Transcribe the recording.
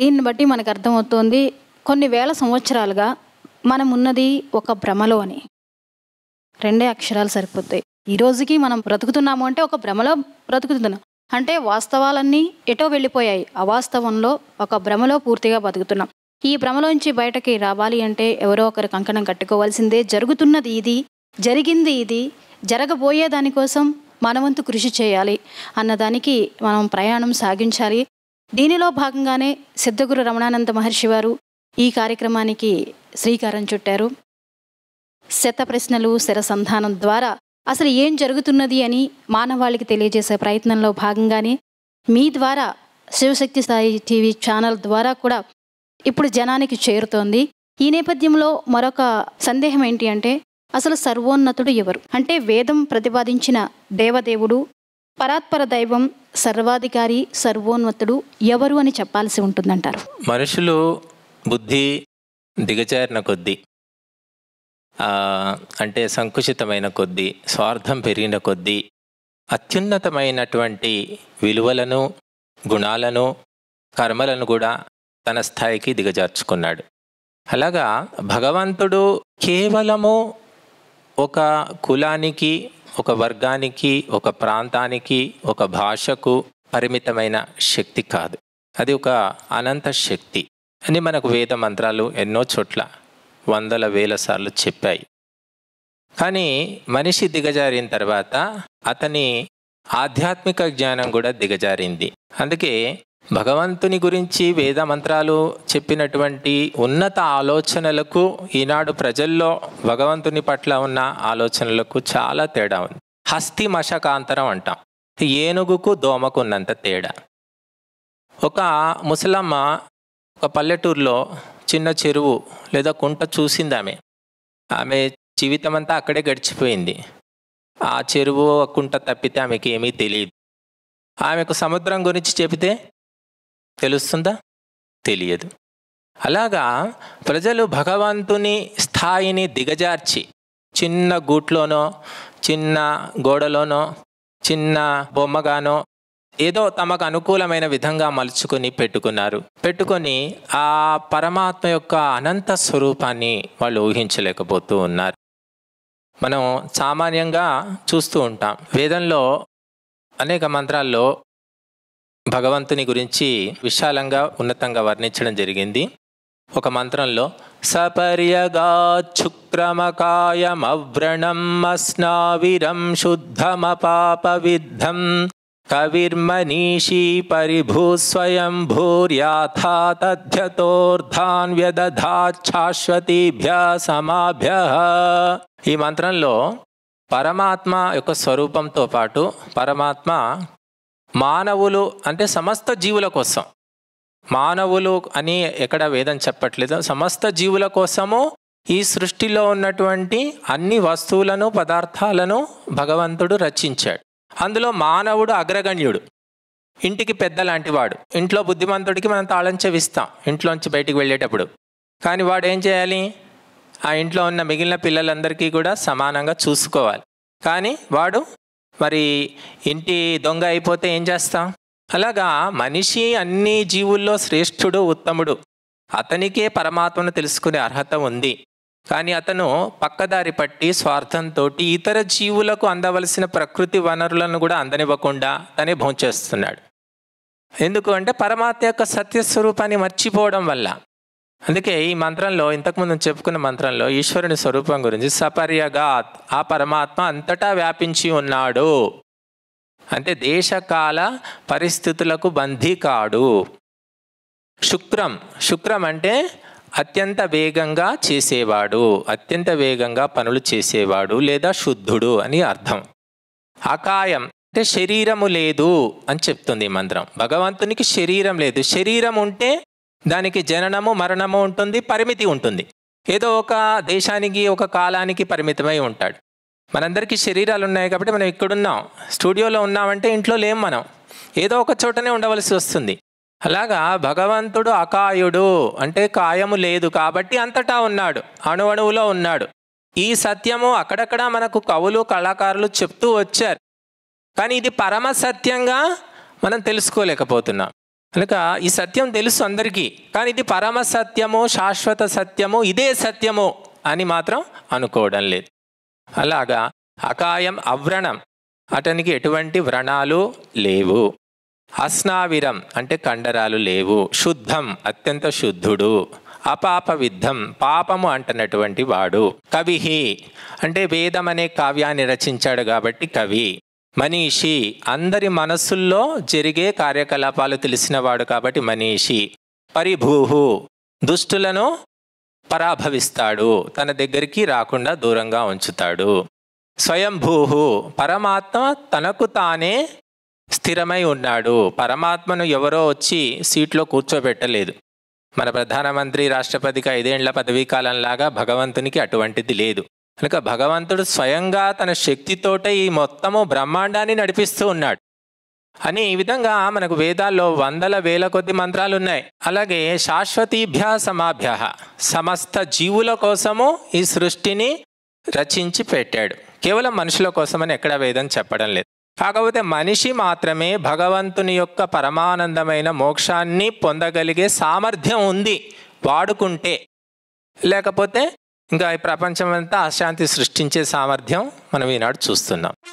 దీన్ని బట్టి మనకు అర్థమవుతోంది కొన్ని వేల సంవత్సరాలుగా మనం ఉన్నది ఒక భ్రమలో అని రెండే అక్షరాలు సరిపోతాయి ఈ రోజుకి మనం బ్రతుకుతున్నాము అంటే ఒక భ్రమలో బ్రతుకుతున్నాం అంటే వాస్తవాలన్నీ ఎటో వెళ్ళిపోయాయి అవాస్తవంలో ఒక భ్రమలో పూర్తిగా బతుకుతున్నాం ఈ భ్రమలోంచి బయటకి రావాలి అంటే ఎవరో ఒకరు కంకణం కట్టుకోవాల్సిందే జరుగుతున్నది ఇది జరిగింది ఇది జరగబోయే దానికోసం మనవంతు కృషి చేయాలి అన్నదానికి మనం ప్రయాణం సాగించాలి దీనిలో భాగంగానే సిద్ధగురు రమణానంద మహర్షి వారు ఈ కార్యక్రమానికి శ్రీకారం చుట్టారు శత ప్రశ్నలు శరసంధానం ద్వారా అసలు ఏం జరుగుతున్నది అని మానవాళికి తెలియజేసే ప్రయత్నంలో భాగంగానే మీ ద్వారా శివశక్తి సాయి టీవీ ఛానల్ ద్వారా కూడా ఇప్పుడు జనానికి చేరుతోంది ఈ నేపథ్యంలో మరొక సందేహం ఏంటి అంటే అసలు సర్వోన్నతుడు ఎవరు అంటే వేదం ప్రతిపాదించిన దేవదేవుడు పరాత్పర దైవం సర్వాధికారి సర్వోన్నతుడు ఎవరు అని చెప్పాల్సి ఉంటుందంటారు మనుషులు బుద్ధి దిగజారిన కొద్దీ అంటే సంకుచితమైన కొద్దీ స్వార్థం పెరిగిన కొద్దీ అత్యున్నతమైనటువంటి విలువలను గుణాలను కర్మలను కూడా తన స్థాయికి దిగజార్చుకున్నాడు అలాగా భగవంతుడు కేవలము ఒక కులానికి ఒక వర్గానికి ఒక ప్రాంతానికి ఒక భాషకు పరిమితమైన శక్తి కాదు అది ఒక అనంత శక్తి అని మనకు వేద మంత్రాలు ఎన్నో చోట్ల వందల వేల సార్లు చెప్పాయి కానీ మనిషి దిగజారిన తర్వాత అతని ఆధ్యాత్మిక జ్ఞానం కూడా దిగజారింది అందుకే భగవంతుని గురించి వేద మంత్రాలు చెప్పినటువంటి ఉన్నత ఆలోచనలకు ఈనాడు ప్రజల్లో భగవంతుని పట్ల ఉన్న ఆలోచనలకు చాలా తేడా ఉంది హస్తి మశకాంతరం అంటాం ఏనుగుకు దోమకున్నంత తేడా ఒక ముసలమ్మ ఒక పల్లెటూరులో చిన్న చెరువు లేదా కుంట చూసింది ఆమె ఆమె జీవితం అంతా అక్కడే గడిచిపోయింది ఆ చెరువు కుంట తప్పితే ఆమెకి ఏమీ తెలియదు ఆమెకు సముద్రం గురించి చెబితే తెలుస్తుందా తెలియదు అలాగా ప్రజలు భగవంతుని స్థాయిని దిగజార్చి చిన్న గూట్లోనో చిన్న గోడలోనో చిన్న బొమ్మగానో ఏదో తమకు అనుకూలమైన విధంగా మలుచుకొని పెట్టుకున్నారు పెట్టుకొని ఆ పరమాత్మ యొక్క అనంత స్వరూపాన్ని వాళ్ళు ఊహించలేకపోతూ ఉన్నారు మనం సామాన్యంగా చూస్తూ ఉంటాం వేదంలో అనేక మంత్రాల్లో భగవంతుని గురించి విశాలంగా ఉన్నతంగా వర్ణించడం జరిగింది ఒక మంత్రంలో సపర్యగాచ్చుక్రమకాయమవ్రణమస్నావిరం శుద్ధమపాపవిద్ధం కవిర్మనీషీ పరిభూ స్వయం భూర్యాథాధ్యతోర్ధాన్ తథ్యతోర్ధాన్ వ్యదధాచ్ఛాశ్వతీభ్య సమాభ్య ఈ మంత్రంలో పరమాత్మ యొక్క స్వరూపంతో పాటు పరమాత్మ మానవులు అంటే సమస్త జీవుల కోసం మానవులు అని ఎక్కడ వేదం చెప్పట్లేదు సమస్త జీవుల కోసము ఈ సృష్టిలో ఉన్నటువంటి అన్ని వస్తువులను పదార్థాలను భగవంతుడు రచించాడు అందులో మానవుడు అగ్రగణ్యుడు ఇంటికి పెద్ద లాంటివాడు ఇంట్లో బుద్ధిమంతుడికి మనం తాళం చెవిస్తాం ఇంట్లోంచి బయటికి వెళ్ళేటప్పుడు కానీ వాడు ఏం చేయాలి ఆ ఇంట్లో ఉన్న మిగిలిన పిల్లలందరికీ కూడా సమానంగా చూసుకోవాలి కానీ వాడు మరి ఇంటి దొంగ అయిపోతే ఏం చేస్తాం అలాగా మనిషి అన్ని జీవుల్లో శ్రేష్ఠుడు ఉత్తముడు అతనికే పరమాత్మను తెలుసుకునే అర్హత ఉంది కానీ అతను పక్కదారి పట్టి స్వార్థంతో ఇతర జీవులకు అందవలసిన ప్రకృతి వనరులను కూడా అందనివ్వకుండా తనే భోంచేస్తున్నాడు ఎందుకు అంటే పరమాత్మ యొక్క సత్యస్వరూపాన్ని మర్చిపోవడం వల్ల అందుకే ఈ మంత్రంలో ఇంతకుముందు చెప్పుకున్న మంత్రంలో ఈశ్వరుని స్వరూపం గురించి సపర్యగాత్ ఆ పరమాత్మ అంతటా వ్యాపించి ఉన్నాడు అంటే దేశకాల పరిస్థితులకు బందీ కాడు శుక్రం శుక్రం అంటే అత్యంత వేగంగా చేసేవాడు అత్యంత వేగంగా పనులు చేసేవాడు లేదా శుద్ధుడు అని అర్థం అకాయం అంటే శరీరము లేదు అని చెప్తుంది మంత్రం భగవంతునికి శరీరం లేదు శరీరం ఉంటే దానికి జననము మరణము ఉంటుంది పరిమితి ఉంటుంది ఏదో ఒక దేశానికి ఒక కాలానికి పరిమితమై ఉంటాడు మనందరికీ శరీరాలు ఉన్నాయి కాబట్టి మనం ఇక్కడున్నాం స్టూడియోలో ఉన్నామంటే ఇంట్లో లేం మనం ఏదో ఒక చోటనే ఉండవలసి వస్తుంది అలాగా భగవంతుడు అకాయుడు అంటే కాయము లేదు కాబట్టి అంతటా ఉన్నాడు అణువణువులో ఉన్నాడు ఈ సత్యము అక్కడక్కడ మనకు కవులు కళాకారులు చెప్తూ వచ్చారు కానీ ఇది పరమ సత్యంగా మనం తెలుసుకోలేకపోతున్నాం కనుక ఈ సత్యం తెలుసు అందరికీ కానీ ఇది పరమ సత్యము శాశ్వత సత్యము ఇదే సత్యము అని మాత్రం అనుకోవడం లేదు అలాగా అకాయం అవ్రణం అతనికి ఎటువంటి వ్రణాలు లేవు అస్నావిరం అంటే కండరాలు లేవు శుద్ధం అత్యంత శుద్ధుడు అపాప విద్ధం పాపము అంటున్నటువంటి వాడు కవిహి అంటే వేదం అనే కావ్యాన్ని రచించాడు కాబట్టి కవి మనీషి అందరి మనస్సుల్లో జరిగే కార్యకలాపాలు తెలిసినవాడు కాబట్టి మనీషి పరిభూహు దుష్టులను పరాభవిస్తాడు తన దగ్గరికి రాకుండా దూరంగా ఉంచుతాడు స్వయంభూహు పరమాత్మ తనకు తానే స్థిరమై ఉన్నాడు పరమాత్మను ఎవరో వచ్చి సీట్లో కూర్చోబెట్టలేదు మన ప్రధానమంత్రి రాష్ట్రపతికి ఐదేండ్ల లాగా భగవంతునికి అటువంటిది లేదు కనుక భగవంతుడు స్వయంగా తన శక్తితోటే ఈ మొత్తము బ్రహ్మాండాన్ని నడిపిస్తూ ఉన్నాడు అని ఈ విధంగా మనకు వేదాల్లో వందల వేల కొద్ది మంత్రాలు ఉన్నాయి అలాగే శాశ్వతీభ్య సమాభ్య సమస్త జీవుల కోసము ఈ సృష్టిని రచించి పెట్టాడు కేవలం మనుషుల కోసమని ఎక్కడా వేదం చెప్పడం లేదు కాకపోతే మనిషి మాత్రమే భగవంతుని యొక్క పరమానందమైన మోక్షాన్ని పొందగలిగే సామర్థ్యం ఉంది వాడుకుంటే లేకపోతే ఇంకా ఈ ప్రపంచమంతా అశాంతి సృష్టించే సామర్థ్యం మనం ఈనాడు చూస్తున్నాం